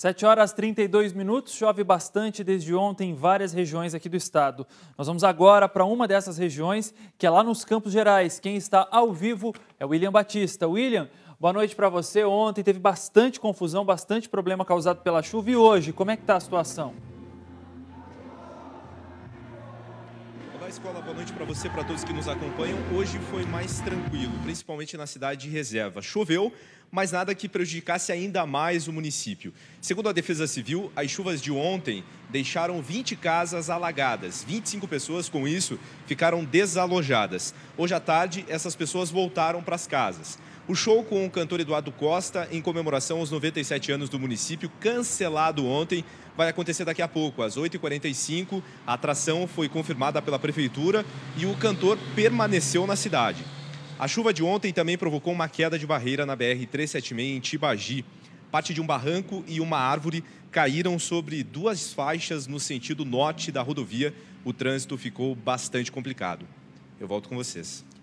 7 horas 32 minutos, chove bastante desde ontem em várias regiões aqui do estado. Nós vamos agora para uma dessas regiões, que é lá nos Campos Gerais. Quem está ao vivo é William Batista. William, boa noite para você. Ontem teve bastante confusão, bastante problema causado pela chuva. E hoje, como é que está a situação? Escola, boa noite para você, para todos que nos acompanham. Hoje foi mais tranquilo, principalmente na cidade de Reserva. Choveu, mas nada que prejudicasse ainda mais o município. Segundo a Defesa Civil, as chuvas de ontem deixaram 20 casas alagadas. 25 pessoas, com isso, ficaram desalojadas. Hoje à tarde, essas pessoas voltaram para as casas. O show com o cantor Eduardo Costa, em comemoração aos 97 anos do município, cancelado ontem, vai acontecer daqui a pouco, às 8h45. A atração foi confirmada pela prefeitura e o cantor permaneceu na cidade. A chuva de ontem também provocou uma queda de barreira na BR-376 em Tibagi. Parte de um barranco e uma árvore caíram sobre duas faixas no sentido norte da rodovia. O trânsito ficou bastante complicado. Eu volto com vocês.